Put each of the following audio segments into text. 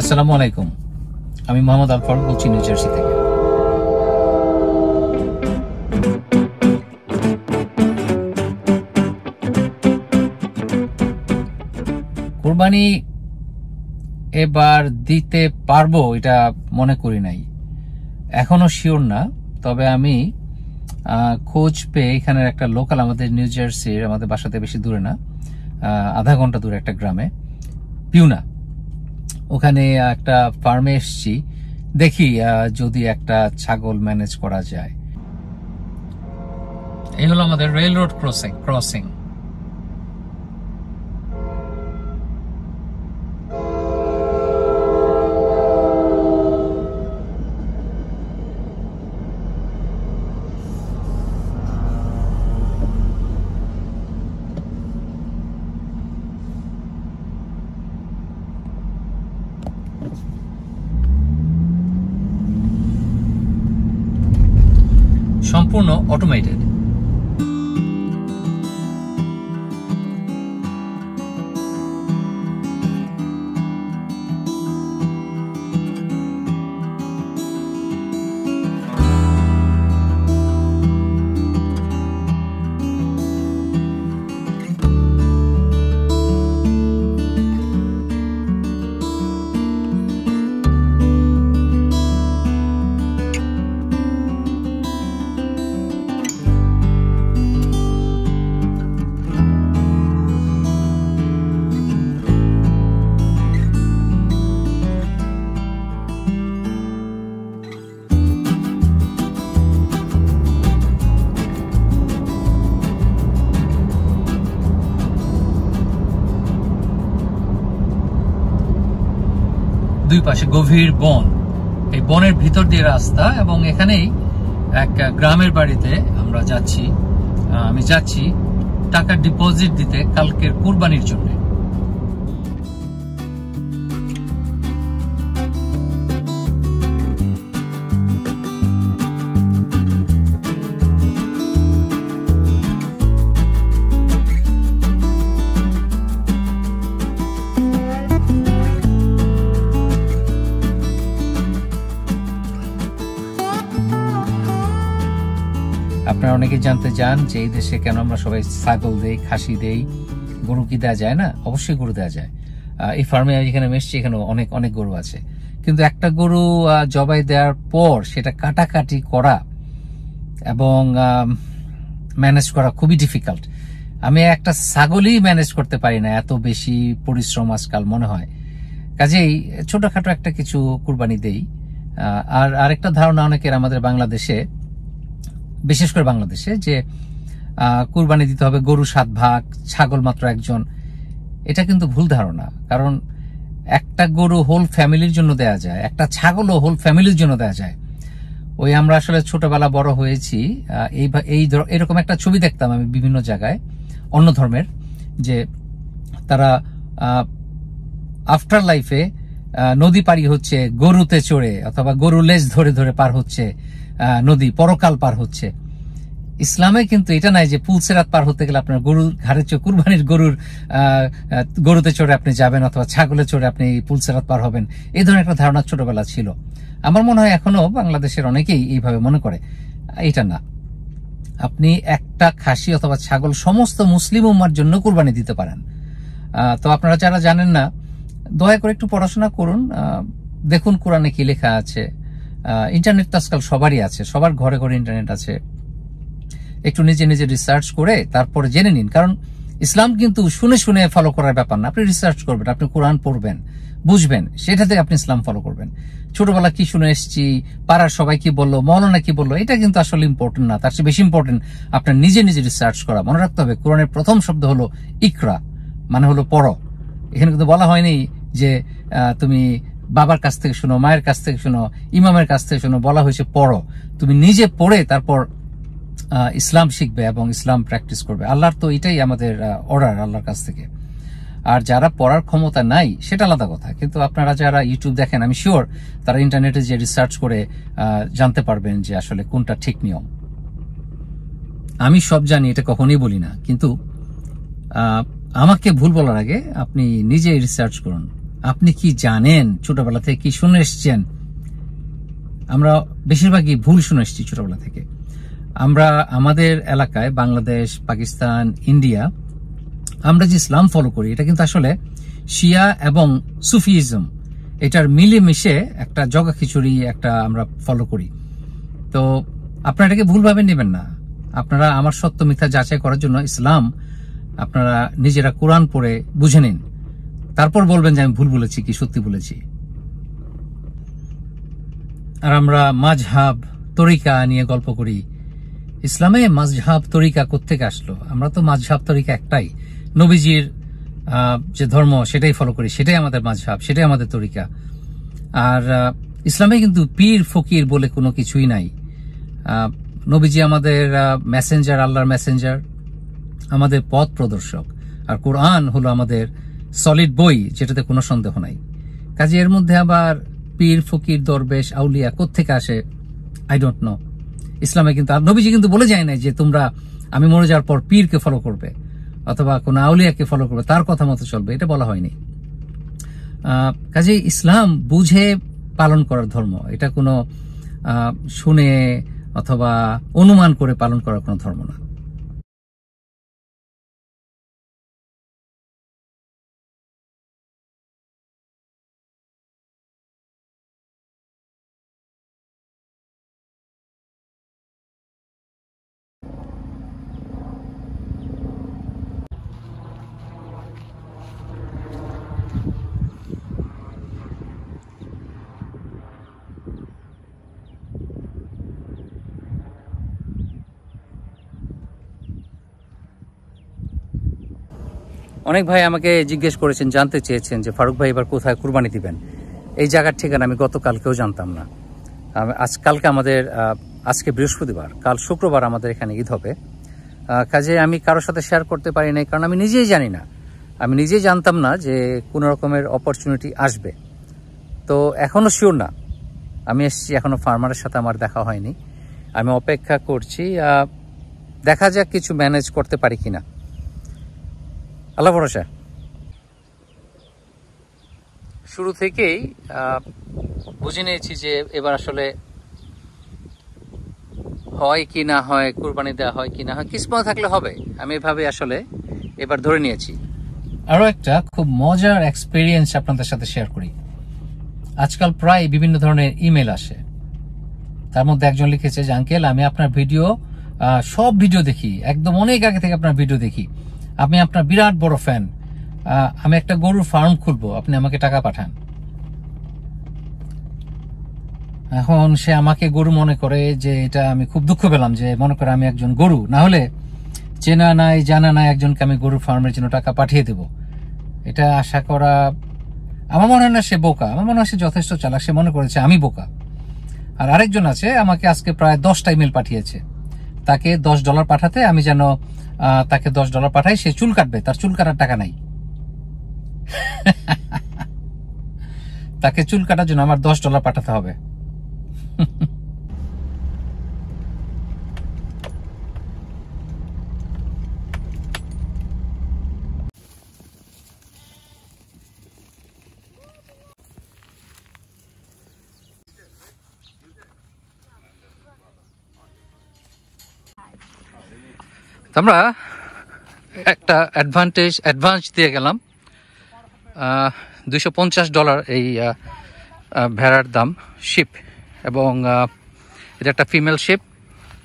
আসসালামু আলাইকুম আমি মোহাম্মদ আলফর বলছি নিউ জার্সি থেকে কোরবানি এবার দিতে পারবো এটা মনে করি নাই এখনো শিওর না তবে আমি খোঁজ পেয়ে এখানের একটা লোকাল আমাদের নিউ জার্সির আমাদের বাসাতে বেশি দূরে না আধা ঘন্টা দূরে একটা গ্রামে পিউনা ওখানে একটা ফার্মে এসছি দেখি যদি একটা ছাগল ম্যানেজ করা যায় এই হলো আমাদের রেল রোড ক্রসিং ক্রসিং সম্পূর্ণ অটোমেটেড দুই পাশে গভীর বন এই বনের ভিতর দিয়ে রাস্তা এবং এখানেই এক গ্রামের বাড়িতে আমরা যাচ্ছি আমি যাচ্ছি টাকা ডিপোজিট দিতে কালকের কুরবানির জন্যে অনেকে জানতে চান যে এই দেশে কেন আমরা সবাই ছাগল দেই খাসি দেই গরু কি দেওয়া যায় না অবশ্যই গরু দেওয়া যায় এই ফার্মে যেখানে মেসছি এখানে অনেক অনেক গরু আছে কিন্তু একটা গরু জবাই দেওয়ার পর সেটা কাটাকাটি করা এবং ম্যানেজ করা খুবই ডিফিকাল্ট আমি একটা ছাগলই ম্যানেজ করতে পারি না এত বেশি পরিশ্রম আজকাল মনে হয় কাজেই ছোটখাটো একটা কিছু কুরবানি দেই আর আরেকটা ধারণা অনেকের আমাদের বাংলাদেশে বিশেষ করে বাংলাদেশে যে কুরবানি দিতে হবে গরু সাত ভাগ ছাগল মাত্র একজন এটা কিন্তু ভুল ধারণা কারণ একটা গরু হোল ফ্যামিলির জন্য দেয়া যায় একটা ছাগলও হোল ফ্যামিলির জন্য দেয়া যায় ওই আমরা আসলে ছোটবেলা বড় হয়েছি এই এই এরকম একটা ছবি দেখতাম আমি বিভিন্ন জায়গায় অন্য ধর্মের যে তারা আফটার লাইফে নদী পাড়ি হচ্ছে গরুতে চড়ে অথবা গরু লেজ ধরে ধরে পার হচ্ছে নদী পরকাল পার হচ্ছে ইসলামে কিন্তু এটা নাই যে পুলসেরাত পার হতে গেলে আপনার গরু ঘাড়ে চড়ে কুরবানির গরুর গরুতে চড়ে আপনি যাবেন অথবা ছাগলে চড়ে আপনি পুলসেরাত পার হবেন এই ধরনের একটা ধারণা ছোটবেলা ছিল আমার মনে হয় এখনো বাংলাদেশের অনেকেই এইভাবে মনে করে এটা না আপনি একটা খাসি অথবা ছাগল সমস্ত মুসলিম উম্মার জন্য কুরবানি দিতে পারেন তো আপনারা যারা জানেন না দয়া করে একটু পড়াশোনা করুন দেখুন কোরআনে কি লেখা আছে ইন্টারনেট তো আজকাল সবারই আছে সবার ঘরে ঘরে ইন্টারনেট আছে একটু নিজে নিজে রিসার্চ করে তারপরে জেনে নিন কারণ ইসলাম কিন্তু শুনে শুনে ফলো করার ব্যাপার না আপনি রিসার্চ করবেন আপনি কোরআন পড়বেন বুঝবেন সেটা থেকে আপনি ইসলাম ফলো করবেন ছোটবেলা কি শুনে এসছি পাড়ার সবাই কি বললো মৌলানা কি বললো এটা কিন্তু আসলে ইম্পর্টেন্ট না তার চেয়ে বেশি ইম্পর্টেন্ট আপনার নিজে নিজে রিসার্চ করা মনে রাখতে হবে কোরআনের প্রথম শব্দ হলো ইকরা মানে হলো পড় এখানে কিন্তু বলা হয়নি যে তুমি বাবার কাছ থেকে শোনো মায়ের কাছ থেকে শোনো ইমামের কাছ থেকে শোনো বলা হয়েছে পড়ো তুমি নিজে পড়ে তারপর ইসলাম শিখবে এবং ইসলাম প্র্যাকটিস করবে আল্লাহর তো এটাই আমাদের অর্ডার আল্লাহর কাছ থেকে আর যারা পড়ার ক্ষমতা নাই সেটা আলাদা কথা কিন্তু আপনারা যারা ইউটিউব দেখেন আমি শিওর তারা ইন্টারনেটে যে রিসার্চ করে জানতে পারবেন যে আসলে কোনটা ঠিক নিয়ম আমি সব জানি এটা কখনোই বলি না কিন্তু আমাকে ভুল বলার আগে আপনি নিজে রিসার্চ করুন আপনি কি জানেন ছোটবেলা থেকে কি শুনে এসছেন আমরা বেশিরভাগই ভুল শুনে এসছি ছোটবেলা থেকে আমরা আমাদের এলাকায় বাংলাদেশ পাকিস্তান ইন্ডিয়া আমরা যে ইসলাম ফলো করি এটা কিন্তু আসলে শিয়া এবং সুফিজম এটার মিলেমিশে একটা জগা খিচুড়ি একটা আমরা ফলো করি তো আপনারা এটাকে ভুলভাবে নেবেন না আপনারা আমার সত্য মিথ্যা যাচাই করার জন্য ইসলাম আপনারা নিজেরা কোরআন পড়ে বুঝে নিন তারপর বলবেন যে আমি ভুল বলেছি কি সত্যি বলেছি আর আমরা মাঝহাব তরিকা নিয়ে গল্প করি ইসলামে মাঝহাব তরিকা কোথেকে আসলো আমরা তো মাঝহাব তরিকা একটাই নবীজির যে ধর্ম সেটাই ফলো করি সেটাই আমাদের মাঝহাব সেটাই আমাদের তরিকা আর ইসলামে কিন্তু পীর ফকির বলে কোনো কিছুই নাই নবীজি আমাদের মেসেঞ্জার আল্লাহর মেসেঞ্জার আমাদের পথ প্রদর্শক আর কোরআন হলো আমাদের সলিড বই যেটাতে কোনো সন্দেহ নাই কাজে এর মধ্যে আবার পীর ফকির দরবেশ আউলিয়া কোথেকে আসে আই ডোন্ট নো ইসলামে কিন্তু আর নবীজি কিন্তু বলে যায় না যে তোমরা আমি মরে যাওয়ার পর পীরকে ফলো করবে অথবা কোনো আউলিয়াকে ফলো করবে তার কথা মতো চলবে এটা বলা হয়নি কাজে ইসলাম বুঝে পালন করার ধর্ম এটা কোনো শুনে অথবা অনুমান করে পালন করার কোনো ধর্ম না অনেক ভাই আমাকে জিজ্ঞেস করেছেন জানতে চেয়েছেন যে ফারুক ভাই এবার কোথায় কুরবানি দিবেন এই জায়গার ঠিকানা আমি গতকালকেও জানতাম না আজ কালকে আমাদের আজকে বৃহস্পতিবার কাল শুক্রবার আমাদের এখানে ঈদ হবে কাজে আমি কারোর সাথে শেয়ার করতে পারি না কারণ আমি নিজেই জানি না আমি নিজেই জানতাম না যে কোনো রকমের অপরচুনিটি আসবে তো এখনও শিওর না আমি এসছি এখনও ফার্মারের সাথে আমার দেখা হয়নি আমি অপেক্ষা করছি দেখা যাক কিছু ম্যানেজ করতে পারি কিনা আল্লাহ ভরসা শুরু থেকেই বুঝে নিয়েছি যে এবার আসলে হয় কি না হয় কোরবানি দেওয়া হয় কি না হয় কিসম থাকলে হবে আমি এভাবে আসলে এবার ধরে নিয়েছি আরো একটা খুব মজার এক্সপিরিয়েন্স আপনাদের সাথে শেয়ার করি আজকাল প্রায় বিভিন্ন ধরনের ইমেল আসে তার মধ্যে একজন লিখেছে যে আঙ্কেল আমি আপনার ভিডিও সব ভিডিও দেখি একদম অনেক আগে থেকে আপনার ভিডিও দেখি আমি আপনার বিরাট বড় ফ্যান আমি একটা গরুর ফার্ম খুলবো আপনি আমাকে টাকা পাঠান এখন সে আমাকে গরু মনে করে যে এটা আমি খুব দুঃখ পেলাম যে মনে করে আমি একজন গরু না হলে চেনা নাই জানা নাই একজনকে আমি গরু ফার্মের জন্য টাকা পাঠিয়ে দেব এটা আশা করা আমার মনে হয় না সে বোকা আমার মনে হয় সে যথেষ্ট চালাক সে মনে করেছে আমি বোকা আর আরেকজন আছে আমাকে আজকে প্রায় দশটা ইমেল পাঠিয়েছে তাকে দশ ডলার পাঠাতে আমি যেন তাকে দশ ডলার পাঠায় সে চুল কাটবে তার চুল কাটার টাকা নাই তাকে চুল কাটার জন্য আমার দশ ডলার পাঠাতে হবে আমরা একটা অ্যাডভান্টেজ অ্যাডভান্স দিয়ে গেলাম দুশো ডলার এই ভেড়ার দাম শিপ এবং এটা একটা ফিমেল শিপ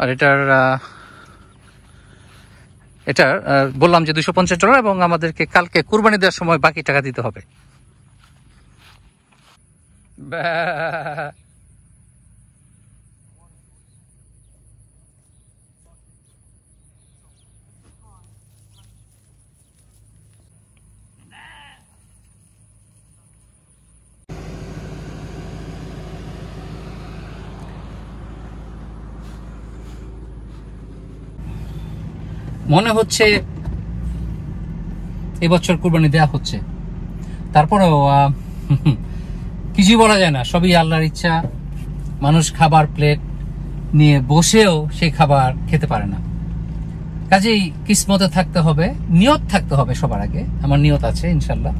আর এটার এটা বললাম যে দুশো পঞ্চাশ ডলার এবং আমাদেরকে কালকে কুরবানি দেওয়ার সময় বাকি টাকা দিতে হবে ব্যা মনে হচ্ছে এবছর কুরবানি দেয়া হচ্ছে তারপরেও কিছুই বলা যায় না সবই আল্লাহর ইচ্ছা মানুষ খাবার প্লেট নিয়ে বসেও সেই খাবার খেতে পারে না কাজেই কিসমতে থাকতে হবে নিয়ত থাকতে হবে সবার আগে আমার নিয়ত আছে ইনশাল্লাহ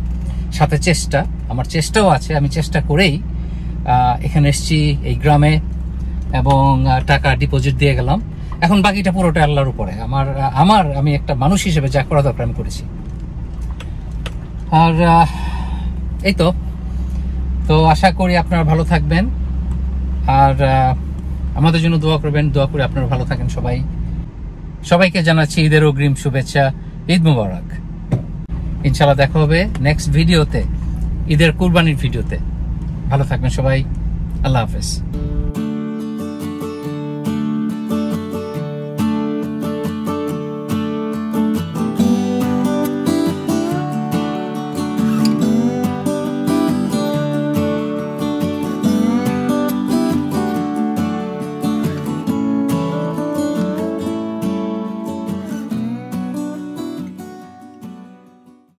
সাথে চেষ্টা আমার চেষ্টাও আছে আমি চেষ্টা করেই এখানে এসছি এই গ্রামে এবং টাকা ডিপোজিট দিয়ে গেলাম এখন বাকিটা পুরোটা আল্লাহর উপরে আমার আমার আমি একটা মানুষ হিসেবে যা করা দরকার আমি করেছি আর এই তো তো আশা করি আপনারা ভালো থাকবেন আর আমাদের জন্য দোয়া করবেন দোয়া করে আপনারা ভালো থাকেন সবাই সবাইকে জানাচ্ছি ঈদের অগ্রিম শুভেচ্ছা ঈদ মুবারক ইনশাল্লাহ দেখা হবে নেক্সট ভিডিওতে ঈদের কুরবানির ভিডিওতে ভালো থাকবেন সবাই আল্লাহ হাফেজ